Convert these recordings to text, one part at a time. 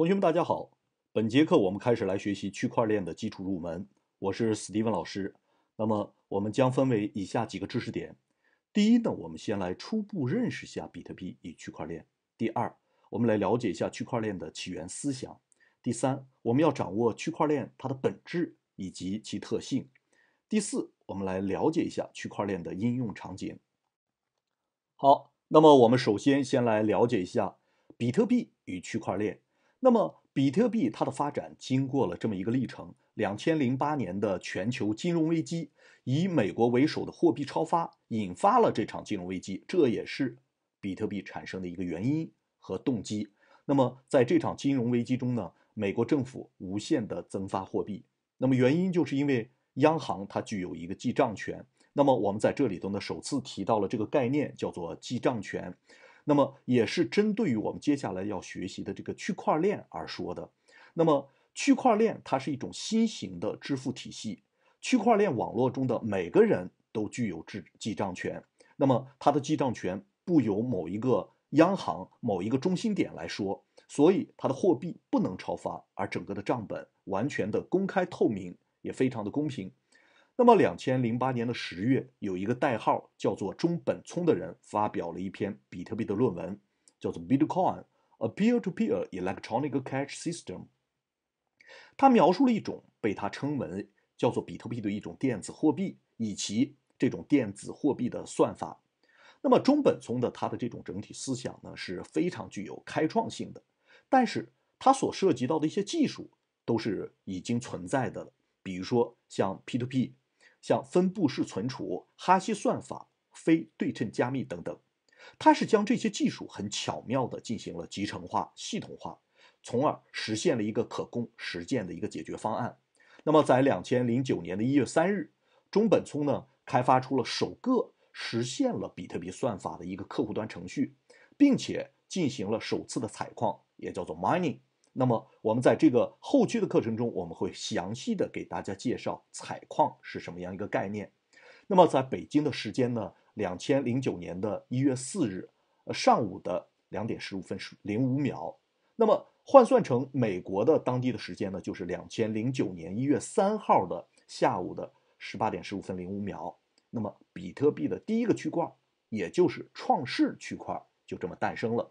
同学们，大家好。本节课我们开始来学习区块链的基础入门。我是斯蒂文老师。那么，我们将分为以下几个知识点：第一呢，我们先来初步认识下比特币与区块链；第二，我们来了解一下区块链的起源思想；第三，我们要掌握区块链它的本质以及其特性；第四，我们来了解一下区块链的应用场景。好，那么我们首先先来了解一下比特币与区块链。那么，比特币它的发展经过了这么一个历程：两千零八年的全球金融危机，以美国为首的货币超发引发了这场金融危机，这也是比特币产生的一个原因和动机。那么，在这场金融危机中呢，美国政府无限的增发货币，那么原因就是因为央行它具有一个记账权。那么，我们在这里头呢，首次提到了这个概念，叫做记账权。那么也是针对于我们接下来要学习的这个区块链而说的。那么区块链它是一种新型的支付体系，区块链网络中的每个人都具有记记账权。那么它的记账权不由某一个央行、某一个中心点来说，所以它的货币不能超发，而整个的账本完全的公开透明，也非常的公平。那么，两千零八年的十月，有一个代号叫做中本聪的人发表了一篇比特币的论文，叫做《Bitcoin: A Peer-to-Peer Electronic Cash System》。他描述了一种被他称为叫做比特币的一种电子货币，以及这种电子货币的算法。那么，中本聪的他的这种整体思想呢，是非常具有开创性的，但是他所涉及到的一些技术都是已经存在的，比如说像 P2P。像分布式存储、哈希算法、非对称加密等等，它是将这些技术很巧妙地进行了集成化、系统化，从而实现了一个可供实践的一个解决方案。那么，在两千零九年的一月三日，中本聪呢开发出了首个实现了比特币算法的一个客户端程序，并且进行了首次的采矿，也叫做 mining。那么，我们在这个后续的课程中，我们会详细的给大家介绍采矿是什么样一个概念。那么，在北京的时间呢，两千零九年的一月四日上午的两点十五分零五秒。那么，换算成美国的当地的时间呢，就是两千零九年一月三号的下午的十八点十五分零五秒。那么，比特币的第一个区块，也就是创世区块，就这么诞生了。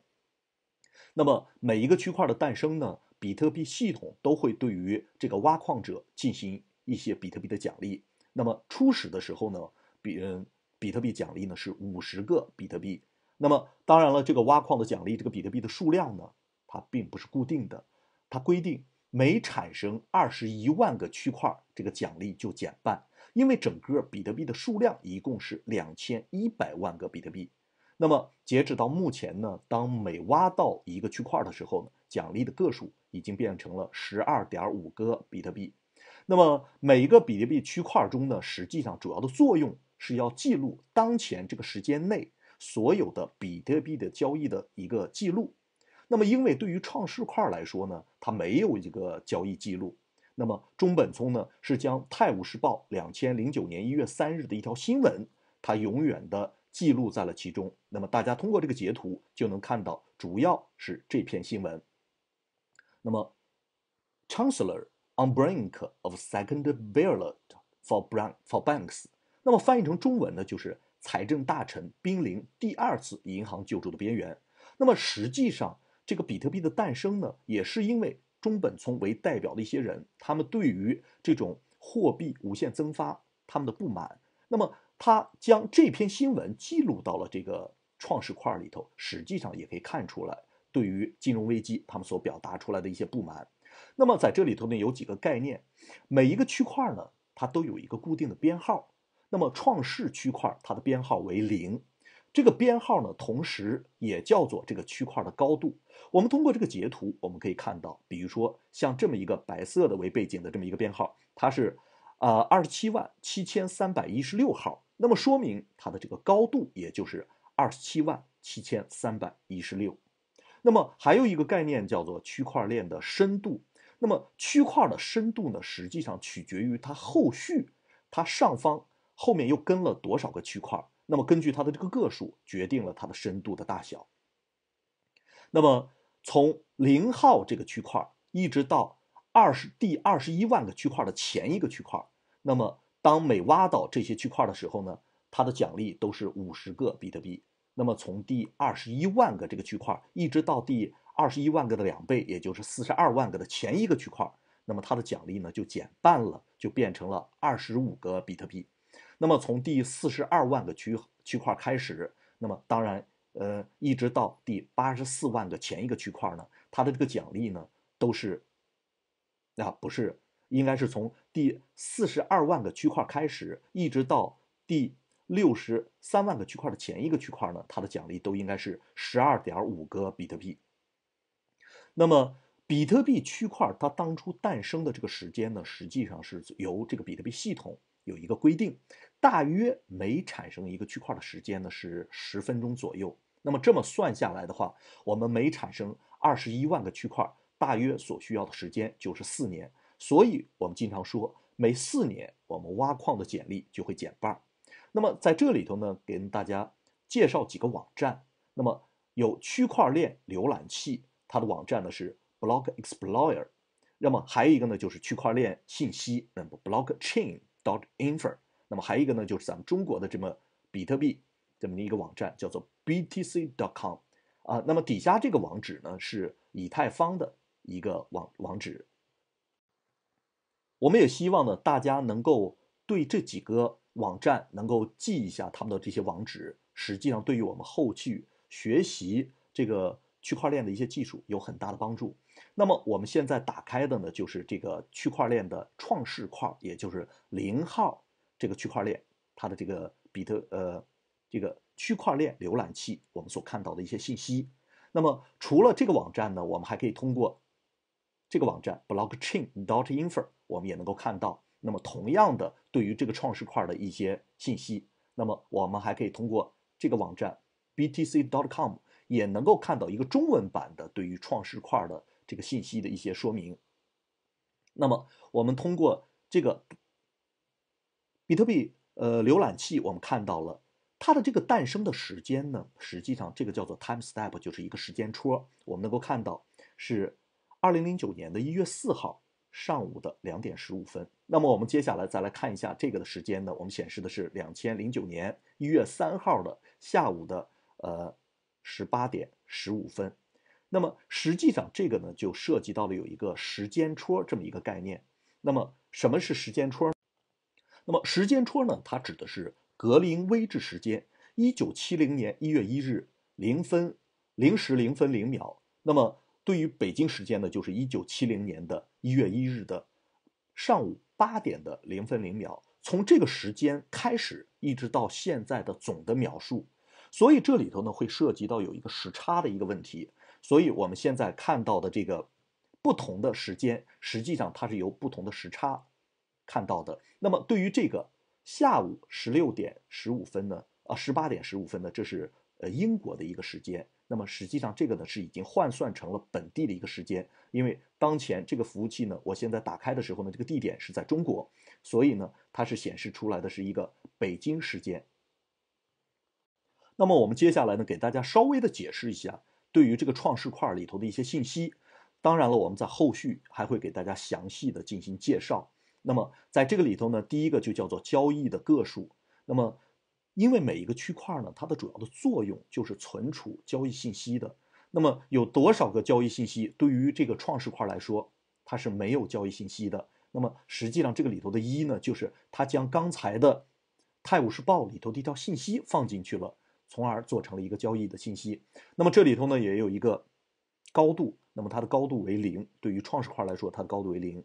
那么每一个区块的诞生呢，比特币系统都会对于这个挖矿者进行一些比特币的奖励。那么初始的时候呢，比嗯，比特币奖励呢是五十个比特币。那么当然了，这个挖矿的奖励，这个比特币的数量呢，它并不是固定的。它规定每产生二十一万个区块，这个奖励就减半，因为整个比特币的数量一共是两千一百万个比特币。那么，截止到目前呢，当每挖到一个区块的时候呢，奖励的个数已经变成了十二点五个比特币。那么，每一个比特币区块中呢，实际上主要的作用是要记录当前这个时间内所有的比特币的交易的一个记录。那么，因为对于创世块来说呢，它没有一个交易记录。那么，中本聪呢，是将《泰晤士报》两千零九年一月三日的一条新闻，它永远的。记录在了其中。那么大家通过这个截图就能看到，主要是这篇新闻。那么，Chancellor on brink of second bailout for banks。那么翻译成中文呢，就是财政大臣濒临第二次银行救助的边缘。那么实际上，这个比特币的诞生呢，也是因为中本聪为代表的一些人，他们对于这种货币无限增发他们的不满。那么。他将这篇新闻记录到了这个创世块里头，实际上也可以看出来，对于金融危机他们所表达出来的一些不满。那么在这里头呢，有几个概念，每一个区块呢，它都有一个固定的编号。那么创世区块它的编号为零，这个编号呢，同时也叫做这个区块的高度。我们通过这个截图，我们可以看到，比如说像这么一个白色的为背景的这么一个编号，它是呃二十七万七千三百一十六号。那么说明它的这个高度也就是二十七万七千三百一十六。那么还有一个概念叫做区块链的深度。那么区块的深度呢，实际上取决于它后续它上方后面又跟了多少个区块。那么根据它的这个个数决定了它的深度的大小。那么从零号这个区块一直到二十第二十一万个区块的前一个区块，那么。当每挖到这些区块的时候呢，它的奖励都是五十个比特币。那么从第二十一万个这个区块一直到第二十一万个的两倍，也就是四十二万个的前一个区块，那么它的奖励呢就减半了，就变成了二十五个比特币。那么从第四十二万个区区块开始，那么当然，呃，一直到第八十四万个前一个区块呢，它的这个奖励呢都是，啊不是，应该是从。第四十二万个区块开始，一直到第六十三万个区块的前一个区块呢，它的奖励都应该是十二点五个比特币。那么，比特币区块它当初诞生的这个时间呢，实际上是由这个比特币系统有一个规定，大约每产生一个区块的时间呢是十分钟左右。那么这么算下来的话，我们每产生二十一万个区块，大约所需要的时间就是四年。所以我们经常说，每四年我们挖矿的简历就会减半。那么在这里头呢，给大家介绍几个网站。那么有区块链浏览器，它的网站呢是 Block Explorer。那么还有一个呢就是区块链信息，那么 Blockchain Dot Info。那么还有一个呢就是咱们中国的这么比特币这么一个网站，叫做 BTC Dot Com。啊，那么底下这个网址呢是以太坊的一个网网址。我们也希望呢，大家能够对这几个网站能够记一下他们的这些网址，实际上对于我们后续学习这个区块链的一些技术有很大的帮助。那么我们现在打开的呢，就是这个区块链的创世块，也就是零号这个区块链，它的这个比特呃这个区块链浏览器，我们所看到的一些信息。那么除了这个网站呢，我们还可以通过。这个网站 blockchain dot info 我们也能够看到。那么，同样的，对于这个创世块的一些信息，那么我们还可以通过这个网站 btc dot com 也能够看到一个中文版的对于创世块的这个信息的一些说明。那么，我们通过这个比特币呃浏览器，我们看到了它的这个诞生的时间呢，实际上这个叫做 time step，就是一个时间戳。我们能够看到是。二零零九年的一月四号上午的两点十五分。那么我们接下来再来看一下这个的时间呢？我们显示的是两千零九年一月三号的下午的呃十八点十五分。那么实际上这个呢就涉及到了有一个时间戳这么一个概念。那么什么是时间戳？那么时间戳呢？它指的是格林威治时间一九七零年一月一日零分零时零分零秒。那么对于北京时间呢，就是一九七零年的一月一日的上午八点的零分零秒，从这个时间开始一直到现在的总的秒数，所以这里头呢会涉及到有一个时差的一个问题，所以我们现在看到的这个不同的时间，实际上它是由不同的时差看到的。那么对于这个下午十六点十五分呢，啊十八点十五分呢，这是呃英国的一个时间。那么实际上这个呢是已经换算成了本地的一个时间，因为当前这个服务器呢，我现在打开的时候呢，这个地点是在中国，所以呢它是显示出来的是一个北京时间。那么我们接下来呢给大家稍微的解释一下对于这个创世块里头的一些信息，当然了我们在后续还会给大家详细的进行介绍。那么在这个里头呢，第一个就叫做交易的个数，那么。因为每一个区块呢，它的主要的作用就是存储交易信息的。那么有多少个交易信息？对于这个创世块来说，它是没有交易信息的。那么实际上这个里头的一呢，就是它将刚才的《泰晤士报》里头的一条信息放进去了，从而做成了一个交易的信息。那么这里头呢也有一个高度，那么它的高度为零。对于创世块来说，它的高度为零。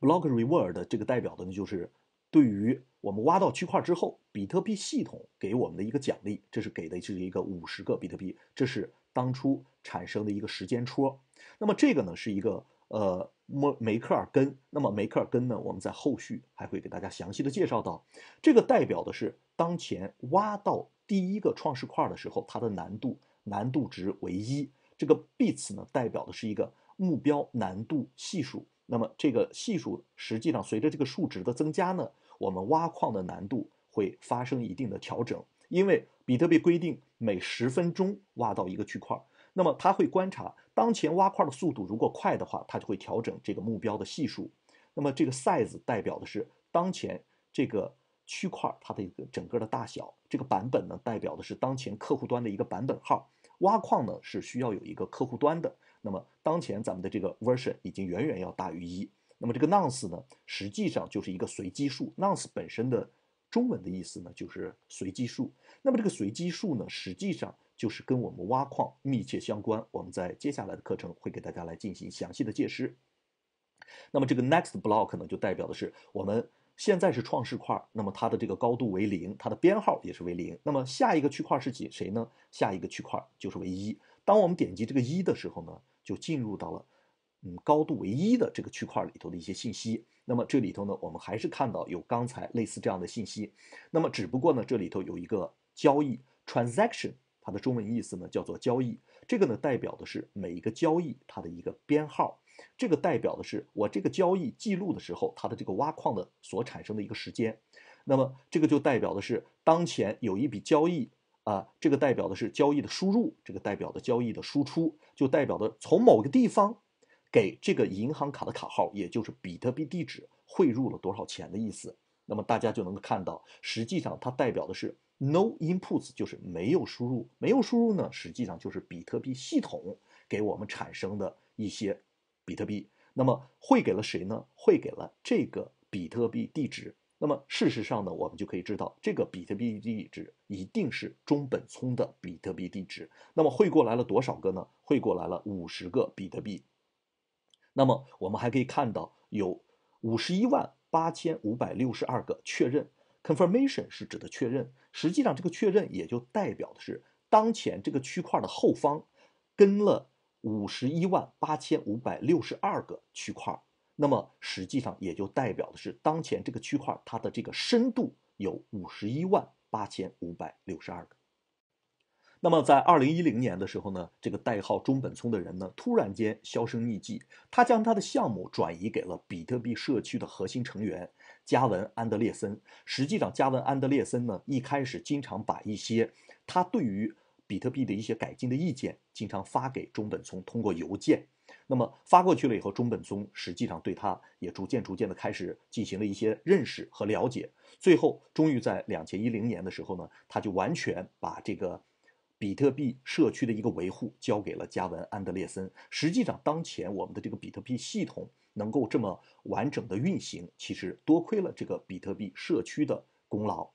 Block reward 这个代表的呢就是。对于我们挖到区块之后，比特币系统给我们的一个奖励，这是给的是一个五十个比特币，这是当初产生的一个时间戳。那么这个呢是一个呃摩梅克尔根，那么梅克尔根呢，我们在后续还会给大家详细的介绍到。这个代表的是当前挖到第一个创世块的时候，它的难度难度值为一。这个 bits 呢代表的是一个目标难度系数，那么这个系数实际上随着这个数值的增加呢。我们挖矿的难度会发生一定的调整，因为比特币规定每十分钟挖到一个区块。那么它会观察当前挖块的速度，如果快的话，它就会调整这个目标的系数。那么这个 size 代表的是当前这个区块它的一个整个的大小。这个版本呢，代表的是当前客户端的一个版本号。挖矿呢是需要有一个客户端的。那么当前咱们的这个 version 已经远远要大于一。那么这个 nonce 呢，实际上就是一个随机数。nonce 本身的中文的意思呢，就是随机数。那么这个随机数呢，实际上就是跟我们挖矿密切相关。我们在接下来的课程会给大家来进行详细的解释。那么这个 next block 呢，就代表的是我们现在是创世块，那么它的这个高度为零，它的编号也是为零。那么下一个区块是几谁呢？下一个区块就是为一。当我们点击这个一的时候呢，就进入到了。嗯，高度为一的这个区块里头的一些信息。那么这里头呢，我们还是看到有刚才类似这样的信息。那么只不过呢，这里头有一个交易 （transaction），它的中文意思呢叫做交易。这个呢，代表的是每一个交易它的一个编号。这个代表的是我这个交易记录的时候，它的这个挖矿的所产生的一个时间。那么这个就代表的是当前有一笔交易啊。这个代表的是交易的输入，这个代表的交易的输出，就代表的从某个地方。给这个银行卡的卡号，也就是比特币地址汇入了多少钱的意思。那么大家就能够看到，实际上它代表的是 no inputs，就是没有输入。没有输入呢，实际上就是比特币系统给我们产生的一些比特币。那么汇给了谁呢？汇给了这个比特币地址。那么事实上呢，我们就可以知道，这个比特币地址一定是中本聪的比特币地址。那么汇过来了多少个呢？汇过来了五十个比特币。那么我们还可以看到，有五十一万八千五百六十二个确认 （confirmation） 是指的确认。实际上，这个确认也就代表的是当前这个区块的后方跟了五十一万八千五百六十二个区块。那么，实际上也就代表的是当前这个区块它的这个深度有五十一万八千五百六十二个。那么，在二零一零年的时候呢，这个代号中本聪的人呢，突然间销声匿迹。他将他的项目转移给了比特币社区的核心成员加文·安德烈森。实际上，加文·安德烈森呢，一开始经常把一些他对于比特币的一些改进的意见，经常发给中本聪，通过邮件。那么发过去了以后，中本聪实际上对他也逐渐逐渐的开始进行了一些认识和了解。最后，终于在两千一零年的时候呢，他就完全把这个。比特币社区的一个维护交给了加文·安德烈森。实际上，当前我们的这个比特币系统能够这么完整的运行，其实多亏了这个比特币社区的功劳。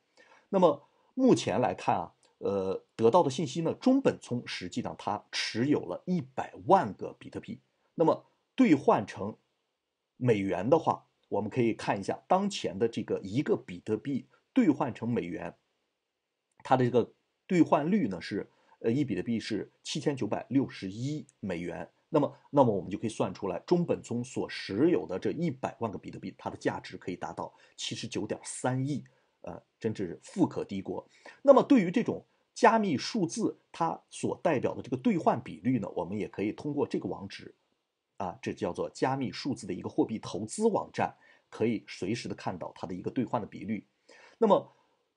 那么目前来看啊，呃，得到的信息呢，中本聪实际上他持有了一百万个比特币。那么兑换成美元的话，我们可以看一下当前的这个一个比特币兑换成美元，它的这个兑换率呢是。呃，一比特币是七千九百六十一美元，那么，那么我们就可以算出来，中本聪所持有的这一百万个比特币，它的价值可以达到七十九点三亿，呃，真是富可敌国。那么，对于这种加密数字，它所代表的这个兑换比率呢，我们也可以通过这个网址，啊，这叫做加密数字的一个货币投资网站，可以随时的看到它的一个兑换的比率。那么，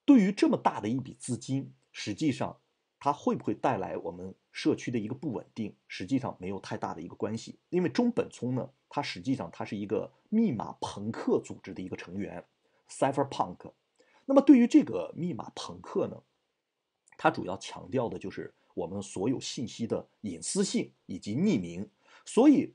对于这么大的一笔资金，实际上。它会不会带来我们社区的一个不稳定？实际上没有太大的一个关系，因为中本聪呢，它实际上它是一个密码朋克组织的一个成员，cypherpunk。那么对于这个密码朋克呢，它主要强调的就是我们所有信息的隐私性以及匿名。所以，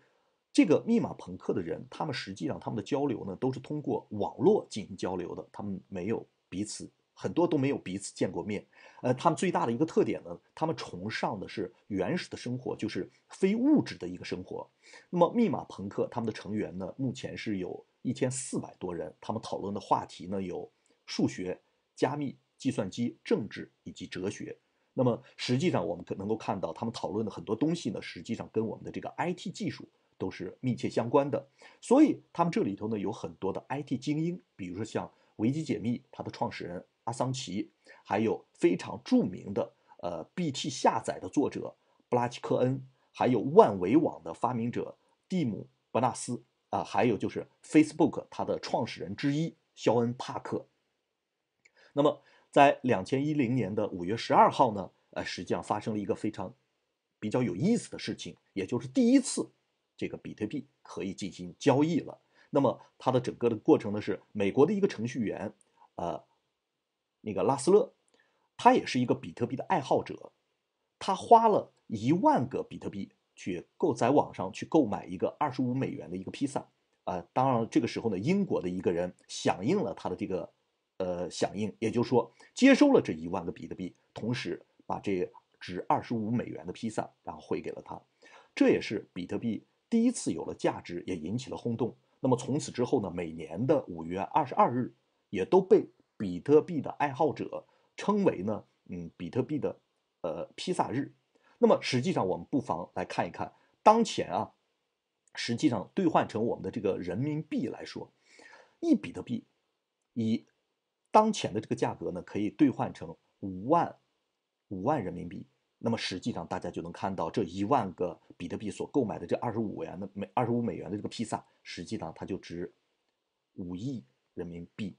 这个密码朋克的人，他们实际上他们的交流呢，都是通过网络进行交流的，他们没有彼此。很多都没有彼此见过面，呃，他们最大的一个特点呢，他们崇尚的是原始的生活，就是非物质的一个生活。那么，密码朋克他们的成员呢，目前是有一千四百多人。他们讨论的话题呢，有数学、加密、计算机、政治以及哲学。那么，实际上我们可能够看到，他们讨论的很多东西呢，实际上跟我们的这个 IT 技术都是密切相关的。所以，他们这里头呢，有很多的 IT 精英，比如说像维基解密，它的创始人。阿桑奇，还有非常著名的呃 B T 下载的作者布拉奇科恩，还有万维网的发明者蒂姆伯纳斯，啊，还有就是 Facebook 它的创始人之一肖恩帕克。那么在两千一零年的五月十二号呢，呃，实际上发生了一个非常比较有意思的事情，也就是第一次这个比特币可以进行交易了。那么它的整个的过程呢是美国的一个程序员，呃。那个拉斯勒，他也是一个比特币的爱好者，他花了一万个比特币去购在网上去购买一个二十五美元的一个披萨，呃，当然这个时候呢，英国的一个人响应了他的这个，呃，响应，也就是说接收了这一万个比特币，同时把这值二十五美元的披萨然后回给了他，这也是比特币第一次有了价值，也引起了轰动。那么从此之后呢，每年的五月二十二日也都被。比特币的爱好者称为呢，嗯，比特币的呃披萨日。那么实际上，我们不妨来看一看，当前啊，实际上兑换成我们的这个人民币来说，一比特币以当前的这个价格呢，可以兑换成五万五万人民币。那么实际上，大家就能看到，这一万个比特币所购买的这二十五元的每二十五美元的这个披萨，实际上它就值五亿人民币。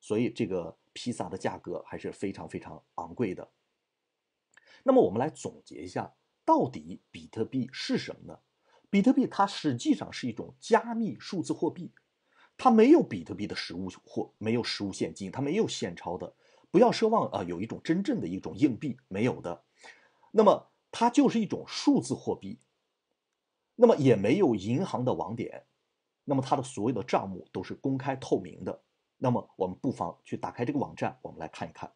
所以，这个披萨的价格还是非常非常昂贵的。那么，我们来总结一下，到底比特币是什么呢？比特币它实际上是一种加密数字货币，它没有比特币的实物货，没有实物现金，它没有现钞的，不要奢望啊，有一种真正的一种硬币没有的。那么，它就是一种数字货币。那么，也没有银行的网点，那么它的所有的账目都是公开透明的。那么我们不妨去打开这个网站，我们来看一看。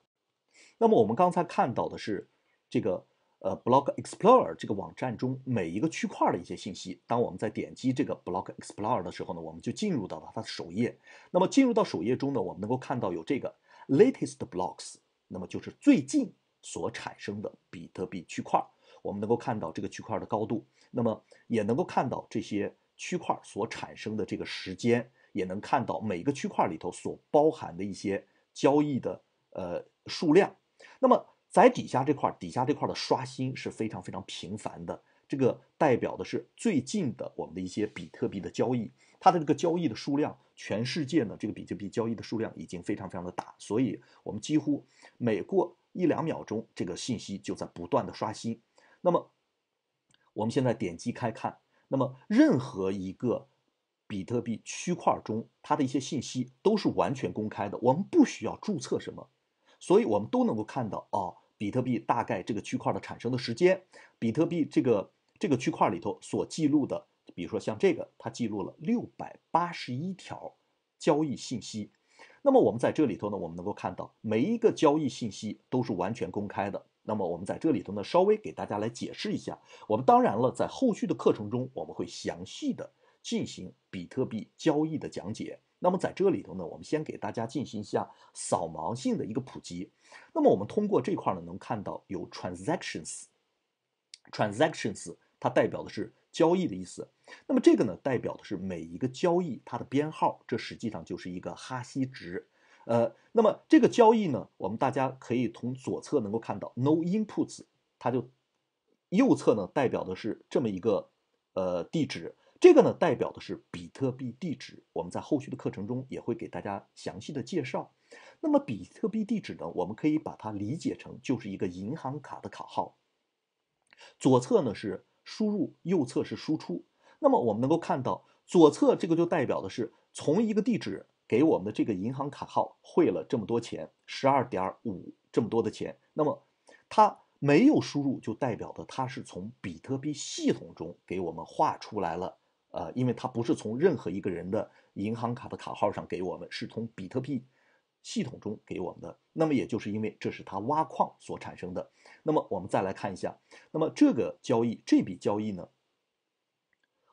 那么我们刚才看到的是这个呃，Block Explorer 这个网站中每一个区块的一些信息。当我们在点击这个 Block Explorer 的时候呢，我们就进入到了它的首页。那么进入到首页中呢，我们能够看到有这个 Latest Blocks，那么就是最近所产生的比特币区块。我们能够看到这个区块的高度，那么也能够看到这些区块所产生的这个时间。也能看到每个区块里头所包含的一些交易的呃数量。那么在底下这块，底下这块的刷新是非常非常频繁的。这个代表的是最近的我们的一些比特币的交易，它的这个交易的数量，全世界呢这个比特币交易的数量已经非常非常的大，所以我们几乎每过一两秒钟，这个信息就在不断的刷新。那么我们现在点击开看，那么任何一个。比特币区块中，它的一些信息都是完全公开的，我们不需要注册什么，所以我们都能够看到哦。比特币大概这个区块的产生的时间，比特币这个这个区块里头所记录的，比如说像这个，它记录了六百八十一条交易信息。那么我们在这里头呢，我们能够看到每一个交易信息都是完全公开的。那么我们在这里头呢，稍微给大家来解释一下。我们当然了，在后续的课程中，我们会详细的。进行比特币交易的讲解。那么在这里头呢，我们先给大家进行一下扫盲性的一个普及。那么我们通过这块呢，能看到有 transactions，transactions 它代表的是交易的意思。那么这个呢，代表的是每一个交易它的编号，这实际上就是一个哈希值。呃，那么这个交易呢，我们大家可以从左侧能够看到 no inputs，它就右侧呢代表的是这么一个呃地址。这个呢，代表的是比特币地址。我们在后续的课程中也会给大家详细的介绍。那么，比特币地址呢，我们可以把它理解成就是一个银行卡的卡号。左侧呢是输入，右侧是输出。那么我们能够看到，左侧这个就代表的是从一个地址给我们的这个银行卡号汇了这么多钱，十二点五这么多的钱。那么它没有输入，就代表的它是从比特币系统中给我们划出来了。呃，因为它不是从任何一个人的银行卡的卡号上给我们，是从比特币系统中给我们的。那么，也就是因为这是他挖矿所产生的。那么，我们再来看一下，那么这个交易，这笔交易呢，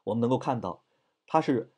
我们能够看到，它是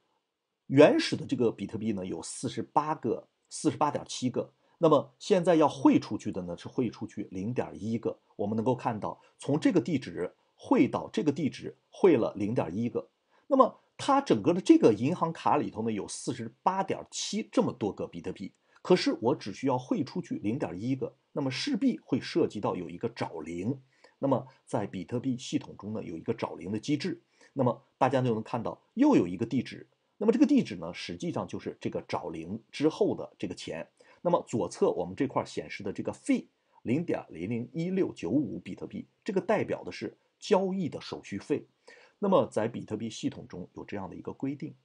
原始的这个比特币呢有四十八个，四十八点七个。那么现在要汇出去的呢是汇出去零点一个。我们能够看到，从这个地址汇到这个地址汇了零点一个。那么，它整个的这个银行卡里头呢，有四十八点七这么多个比特币。可是我只需要汇出去零点一个，那么势必会涉及到有一个找零。那么在比特币系统中呢，有一个找零的机制。那么大家就能看到，又有一个地址。那么这个地址呢，实际上就是这个找零之后的这个钱。那么左侧我们这块显示的这个费零点零零一六九五比特币，这个代表的是交易的手续费。那么，在比特币系统中有这样的一个规定，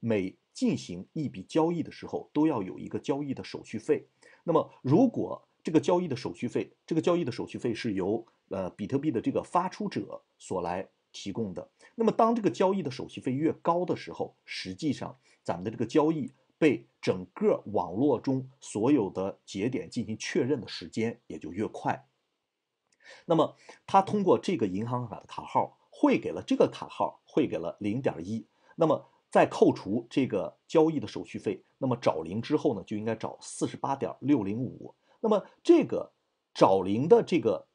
每进行一笔交易的时候，都要有一个交易的手续费。那么，如果这个交易的手续费，这个交易的手续费是由呃比特币的这个发出者所来提供的。那么，当这个交易的手续费越高的时候，实际上咱们的这个交易被整个网络中所有的节点进行确认的时间也就越快。那么，他通过这个银行卡的卡号。汇给了这个卡号，汇给了零点一，那么在扣除这个交易的手续费，那么找零之后呢，就应该找四十八点六零五。那么这个找零的这个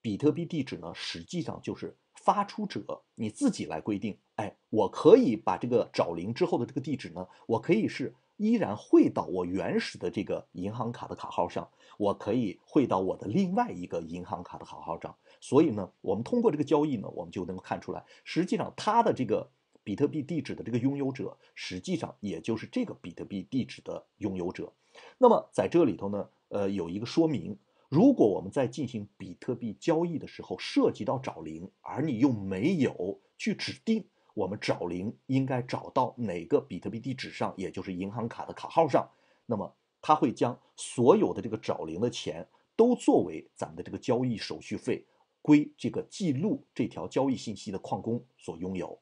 比特币地址呢，实际上就是发出者你自己来规定。哎，我可以把这个找零之后的这个地址呢，我可以是依然汇到我原始的这个银行卡的卡号上。我可以汇到我的另外一个银行卡的卡号上，所以呢，我们通过这个交易呢，我们就能够看出来，实际上它的这个比特币地址的这个拥有者，实际上也就是这个比特币地址的拥有者。那么在这里头呢，呃，有一个说明：如果我们在进行比特币交易的时候涉及到找零，而你又没有去指定我们找零应该找到哪个比特币地址上，也就是银行卡的卡号上，那么。他会将所有的这个找零的钱，都作为咱们的这个交易手续费，归这个记录这条交易信息的矿工所拥有。